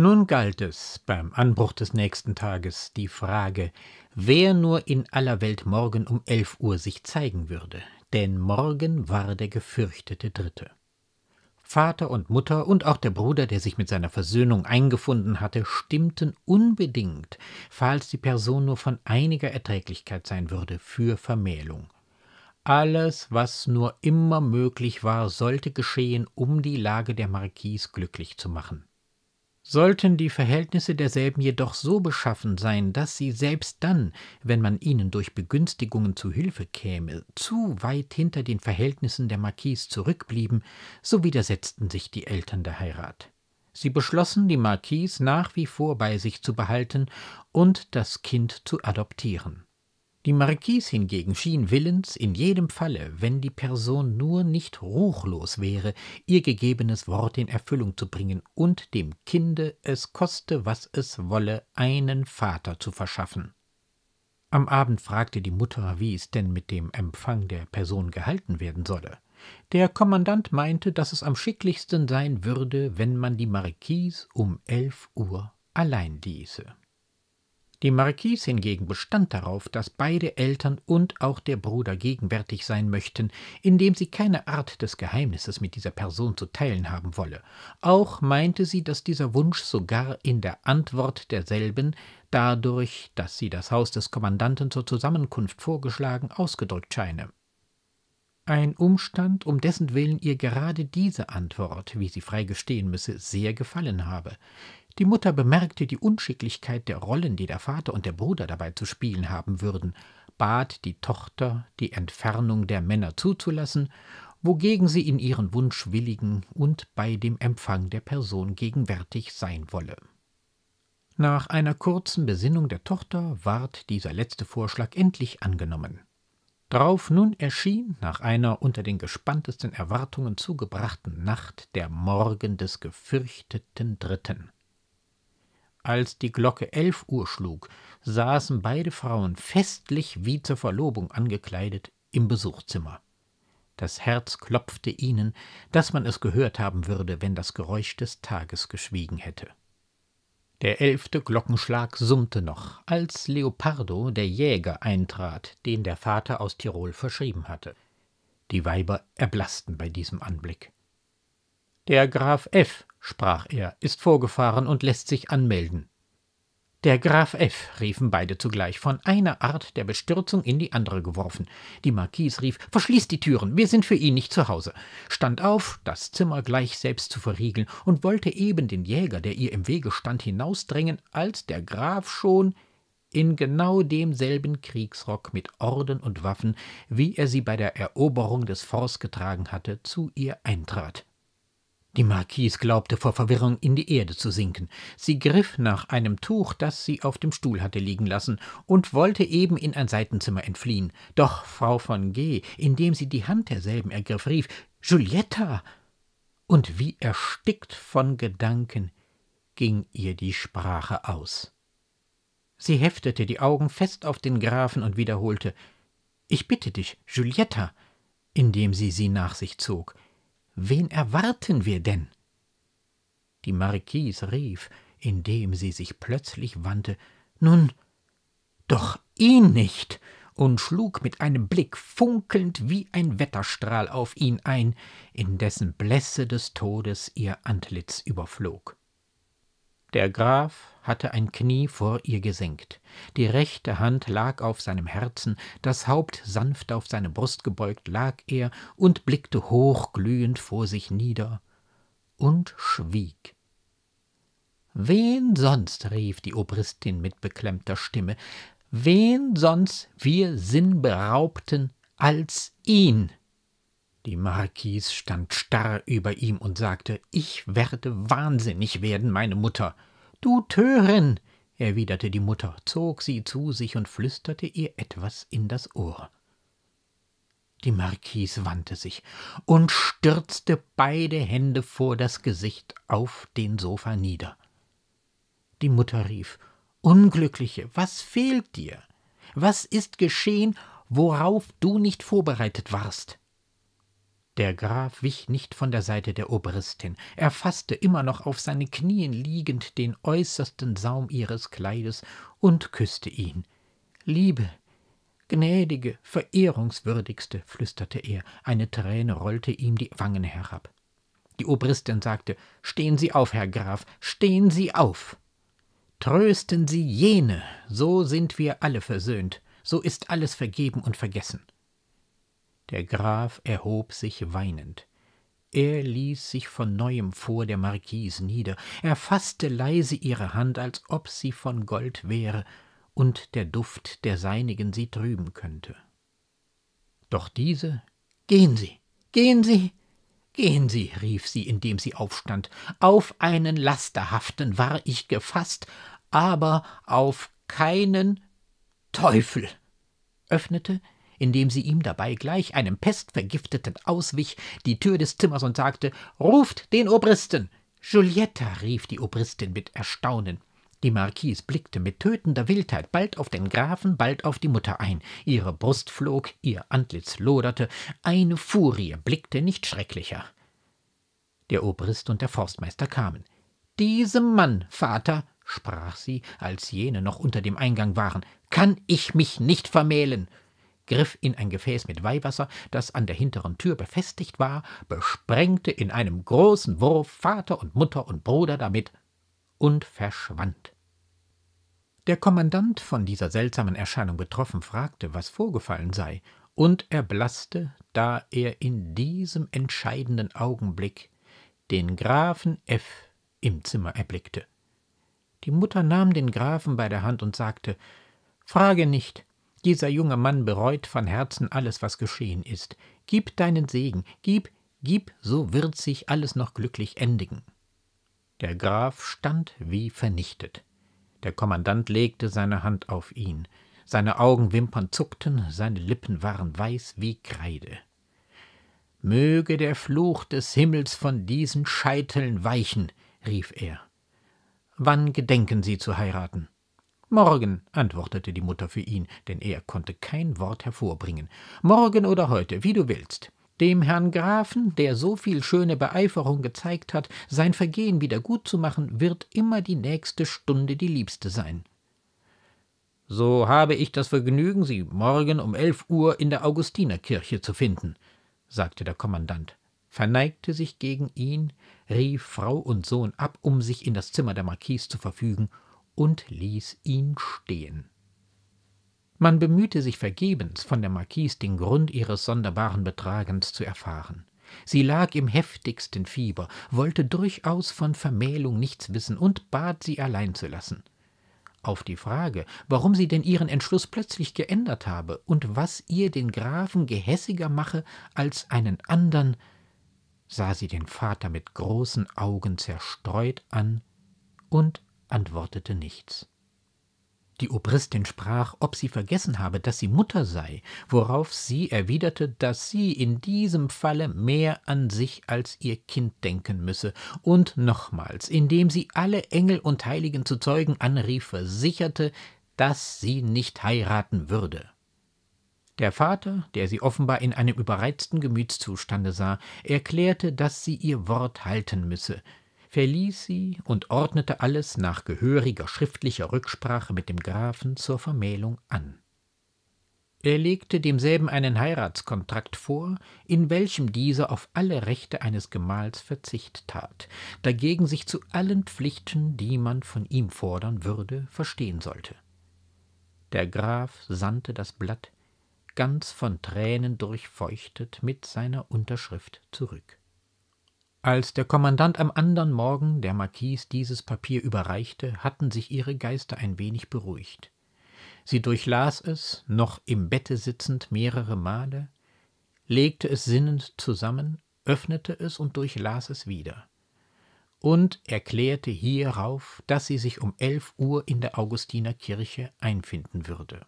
Nun galt es, beim Anbruch des nächsten Tages, die Frage, wer nur in aller Welt morgen um elf Uhr sich zeigen würde, denn morgen war der gefürchtete Dritte. Vater und Mutter und auch der Bruder, der sich mit seiner Versöhnung eingefunden hatte, stimmten unbedingt, falls die Person nur von einiger Erträglichkeit sein würde, für Vermählung. Alles, was nur immer möglich war, sollte geschehen, um die Lage der Marquise glücklich zu machen sollten die Verhältnisse derselben jedoch so beschaffen sein, dass sie selbst dann, wenn man ihnen durch Begünstigungen zu Hilfe käme, zu weit hinter den Verhältnissen der Marquise zurückblieben, so widersetzten sich die Eltern der Heirat. Sie beschlossen, die Marquise nach wie vor bei sich zu behalten und das Kind zu adoptieren. Die Marquise hingegen schien willens, in jedem Falle, wenn die Person nur nicht ruchlos wäre, ihr gegebenes Wort in Erfüllung zu bringen und dem Kinde, es koste, was es wolle, einen Vater zu verschaffen. Am Abend fragte die Mutter, wie es denn mit dem Empfang der Person gehalten werden solle. Der Kommandant meinte, dass es am schicklichsten sein würde, wenn man die Marquise um elf Uhr allein ließe. Die Marquise hingegen bestand darauf, dass beide Eltern und auch der Bruder gegenwärtig sein möchten, indem sie keine Art des Geheimnisses mit dieser Person zu teilen haben wolle. Auch meinte sie, dass dieser Wunsch sogar in der Antwort derselben dadurch, dass sie das Haus des Kommandanten zur Zusammenkunft vorgeschlagen, ausgedrückt scheine. Ein Umstand, um dessen Willen ihr gerade diese Antwort, wie sie frei gestehen müsse, sehr gefallen habe. Die Mutter bemerkte die Unschicklichkeit der Rollen, die der Vater und der Bruder dabei zu spielen haben würden, bat die Tochter, die Entfernung der Männer zuzulassen, wogegen sie in ihren Wunsch willigen und bei dem Empfang der Person gegenwärtig sein wolle. Nach einer kurzen Besinnung der Tochter ward dieser letzte Vorschlag endlich angenommen. Drauf nun erschien, nach einer unter den gespanntesten Erwartungen zugebrachten Nacht, der Morgen des gefürchteten Dritten. Als die Glocke elf Uhr schlug, saßen beide Frauen festlich wie zur Verlobung angekleidet im Besuchzimmer. Das Herz klopfte ihnen, dass man es gehört haben würde, wenn das Geräusch des Tages geschwiegen hätte. Der elfte Glockenschlag summte noch, als Leopardo, der Jäger, eintrat, den der Vater aus Tirol verschrieben hatte. Die Weiber erblaßten bei diesem Anblick. Der Graf F., sprach er, ist vorgefahren und lässt sich anmelden. Der Graf F., riefen beide zugleich, von einer Art der Bestürzung in die andere geworfen. Die Marquise rief, Verschließ die Türen, wir sind für ihn nicht zu Hause, stand auf, das Zimmer gleich selbst zu verriegeln, und wollte eben den Jäger, der ihr im Wege stand, hinausdrängen, als der Graf schon in genau demselben Kriegsrock mit Orden und Waffen, wie er sie bei der Eroberung des Forts getragen hatte, zu ihr eintrat. Die Marquise glaubte vor Verwirrung in die Erde zu sinken. Sie griff nach einem Tuch, das sie auf dem Stuhl hatte liegen lassen, und wollte eben in ein Seitenzimmer entfliehen. Doch Frau von G., indem sie die Hand derselben ergriff, rief Julietta. Und wie erstickt von Gedanken ging ihr die Sprache aus. Sie heftete die Augen fest auf den Grafen und wiederholte Ich bitte dich, Julietta, indem sie sie nach sich zog. Wen erwarten wir denn? Die Marquise rief, indem sie sich plötzlich wandte, nun, doch ihn nicht, und schlug mit einem Blick funkelnd wie ein Wetterstrahl auf ihn ein, in dessen Blässe des Todes ihr Antlitz überflog der Graf hatte ein Knie vor ihr gesenkt, die rechte Hand lag auf seinem Herzen, das Haupt sanft auf seine Brust gebeugt lag er und blickte hochglühend vor sich nieder und schwieg. Wen sonst, rief die Obristin mit beklemmter Stimme, wen sonst wir sinnberaubten als ihn? Die Marquise stand starr über ihm und sagte, ich werde wahnsinnig werden, meine Mutter. Du Törin, erwiderte die Mutter, zog sie zu sich und flüsterte ihr etwas in das Ohr. Die Marquise wandte sich und stürzte beide Hände vor das Gesicht auf den Sofa nieder. Die Mutter rief Unglückliche, was fehlt dir? Was ist geschehen, worauf du nicht vorbereitet warst? Der Graf wich nicht von der Seite der Obristin. Er faßte immer noch auf seinen Knien liegend den äußersten Saum ihres Kleides und küßte ihn. Liebe, gnädige, verehrungswürdigste, flüsterte er. Eine Träne rollte ihm die Wangen herab. Die Obristin sagte: Stehen Sie auf, Herr Graf, stehen Sie auf! Trösten Sie jene, so sind wir alle versöhnt, so ist alles vergeben und vergessen der Graf erhob sich weinend. Er ließ sich von neuem vor der Marquise nieder, er faßte leise ihre Hand, als ob sie von Gold wäre und der Duft der seinigen sie trüben könnte. Doch diese Gehen Sie, gehen Sie, gehen Sie, rief sie, indem sie aufstand, auf einen Lasterhaften war ich gefaßt, aber auf keinen Teufel öffnete indem sie ihm dabei gleich einem Pestvergifteten auswich, die Tür des Zimmers und sagte: Ruft den Obristen! Julietta. rief die Obristin mit Erstaunen. Die Marquise blickte mit tötender Wildheit bald auf den Grafen, bald auf die Mutter ein. Ihre Brust flog, ihr Antlitz loderte. Eine Furie blickte nicht schrecklicher. Der Obrist und der Forstmeister kamen. Diesem Mann, Vater, sprach sie, als jene noch unter dem Eingang waren, kann ich mich nicht vermählen griff in ein Gefäß mit Weihwasser, das an der hinteren Tür befestigt war, besprengte in einem großen Wurf Vater und Mutter und Bruder damit und verschwand. Der Kommandant, von dieser seltsamen Erscheinung betroffen, fragte, was vorgefallen sei, und erblaßte, da er in diesem entscheidenden Augenblick den Grafen F. im Zimmer erblickte. Die Mutter nahm den Grafen bei der Hand und sagte Frage nicht, dieser junge Mann bereut von Herzen alles, was geschehen ist. Gib deinen Segen, gib, gib, so wird sich alles noch glücklich endigen. Der Graf stand wie vernichtet. Der Kommandant legte seine Hand auf ihn. Seine Augenwimpern zuckten, seine Lippen waren weiß wie Kreide. Möge der Fluch des Himmels von diesen Scheiteln weichen, rief er. Wann gedenken Sie zu heiraten? Morgen, antwortete die Mutter für ihn, denn er konnte kein Wort hervorbringen. Morgen oder heute, wie du willst. Dem Herrn Grafen, der so viel schöne Beeiferung gezeigt hat, sein Vergehen wieder gut zu machen, wird immer die nächste Stunde die liebste sein. So habe ich das Vergnügen, Sie morgen um elf Uhr in der Augustinerkirche zu finden, sagte der Kommandant, verneigte sich gegen ihn, rief Frau und Sohn ab, um sich in das Zimmer der Marquise zu verfügen und ließ ihn stehen. Man bemühte sich vergebens, von der Marquise den Grund ihres sonderbaren Betragens zu erfahren. Sie lag im heftigsten Fieber, wollte durchaus von Vermählung nichts wissen und bat, sie allein zu lassen. Auf die Frage, warum sie denn ihren Entschluss plötzlich geändert habe und was ihr den Grafen gehässiger mache als einen andern, sah sie den Vater mit großen Augen zerstreut an und antwortete nichts. Die Obristin sprach, ob sie vergessen habe, dass sie Mutter sei, worauf sie erwiderte, dass sie in diesem Falle mehr an sich als ihr Kind denken müsse, und nochmals, indem sie alle Engel und Heiligen zu Zeugen anrief, versicherte, dass sie nicht heiraten würde. Der Vater, der sie offenbar in einem überreizten Gemütszustande sah, erklärte, dass sie ihr Wort halten müsse, verließ sie und ordnete alles nach gehöriger schriftlicher Rücksprache mit dem Grafen zur Vermählung an. Er legte demselben einen Heiratskontrakt vor, in welchem dieser auf alle Rechte eines Gemahls Verzicht tat, dagegen sich zu allen Pflichten, die man von ihm fordern würde, verstehen sollte. Der Graf sandte das Blatt, ganz von Tränen durchfeuchtet, mit seiner Unterschrift zurück. Als der Kommandant am andern Morgen der Marquis dieses Papier überreichte, hatten sich ihre Geister ein wenig beruhigt. Sie durchlas es, noch im Bette sitzend, mehrere Male, legte es sinnend zusammen, öffnete es und durchlas es wieder. Und erklärte hierauf, dass sie sich um elf Uhr in der Augustinerkirche einfinden würde.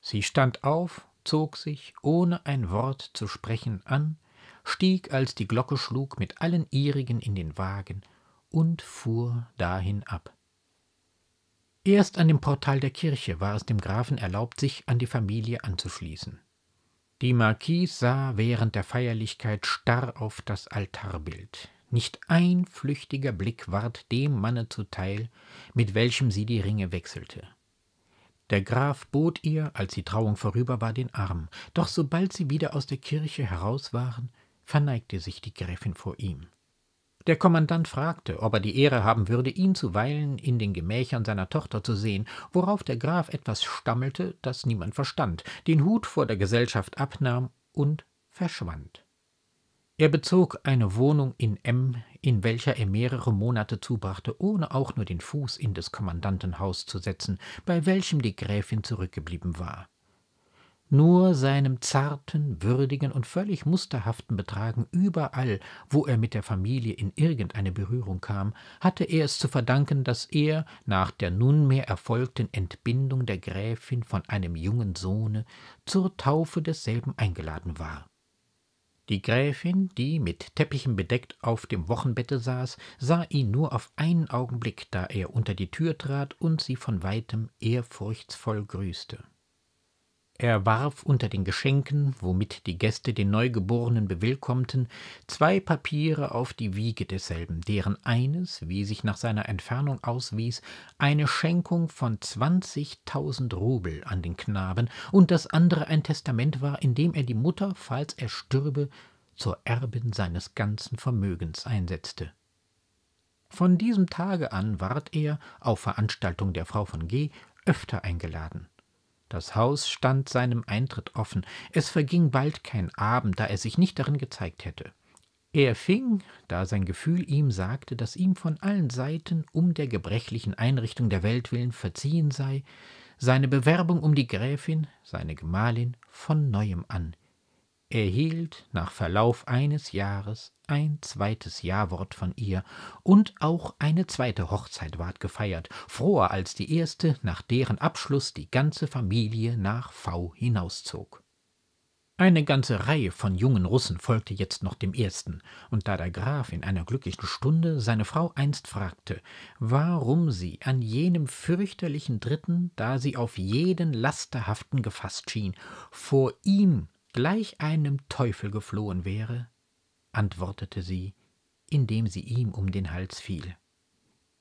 Sie stand auf, zog sich, ohne ein Wort zu sprechen, an stieg, als die Glocke schlug, mit allen ihrigen in den Wagen und fuhr dahin ab. Erst an dem Portal der Kirche war es dem Grafen erlaubt, sich an die Familie anzuschließen. Die Marquise sah während der Feierlichkeit starr auf das Altarbild. Nicht ein flüchtiger Blick ward dem Manne zuteil, mit welchem sie die Ringe wechselte. Der Graf bot ihr, als die Trauung vorüber war, den Arm, doch sobald sie wieder aus der Kirche heraus waren, verneigte sich die Gräfin vor ihm. Der Kommandant fragte, ob er die Ehre haben würde, ihn zuweilen in den Gemächern seiner Tochter zu sehen, worauf der Graf etwas stammelte, das niemand verstand, den Hut vor der Gesellschaft abnahm und verschwand. Er bezog eine Wohnung in M, in welcher er mehrere Monate zubrachte, ohne auch nur den Fuß in des Kommandanten Haus zu setzen, bei welchem die Gräfin zurückgeblieben war nur seinem zarten, würdigen und völlig musterhaften Betragen überall, wo er mit der Familie in irgendeine Berührung kam, hatte er es zu verdanken, dass er, nach der nunmehr erfolgten Entbindung der Gräfin von einem jungen Sohne, zur Taufe desselben eingeladen war. Die Gräfin, die mit Teppichen bedeckt auf dem Wochenbette saß, sah ihn nur auf einen Augenblick, da er unter die Tür trat und sie von weitem ehrfurchtsvoll grüßte. Er warf unter den Geschenken, womit die Gäste den Neugeborenen bewillkommten, zwei Papiere auf die Wiege desselben, deren eines, wie sich nach seiner Entfernung auswies, eine Schenkung von zwanzigtausend Rubel an den Knaben und das andere ein Testament war, in dem er die Mutter, falls er stürbe, zur Erbin seines ganzen Vermögens einsetzte. Von diesem Tage an ward er, auf Veranstaltung der Frau von G., öfter eingeladen. Das Haus stand seinem Eintritt offen. Es verging bald kein Abend, da er sich nicht darin gezeigt hätte. Er fing, da sein Gefühl ihm sagte, dass ihm von allen Seiten um der gebrechlichen Einrichtung der Welt willen verziehen sei, seine Bewerbung um die Gräfin, seine Gemahlin, von neuem an. Er hielt nach Verlauf eines Jahres ein zweites Jawort von ihr, und auch eine zweite Hochzeit ward gefeiert, froher als die erste, nach deren Abschluss die ganze Familie nach V hinauszog. Eine ganze Reihe von jungen Russen folgte jetzt noch dem ersten, und da der Graf in einer glücklichen Stunde seine Frau einst fragte, warum sie an jenem fürchterlichen Dritten, da sie auf jeden Lasterhaften gefasst schien, vor ihm gleich einem Teufel geflohen wäre, antwortete sie, indem sie ihm um den Hals fiel.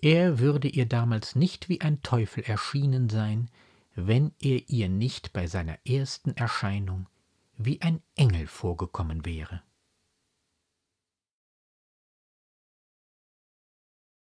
Er würde ihr damals nicht wie ein Teufel erschienen sein, wenn er ihr nicht bei seiner ersten Erscheinung wie ein Engel vorgekommen wäre.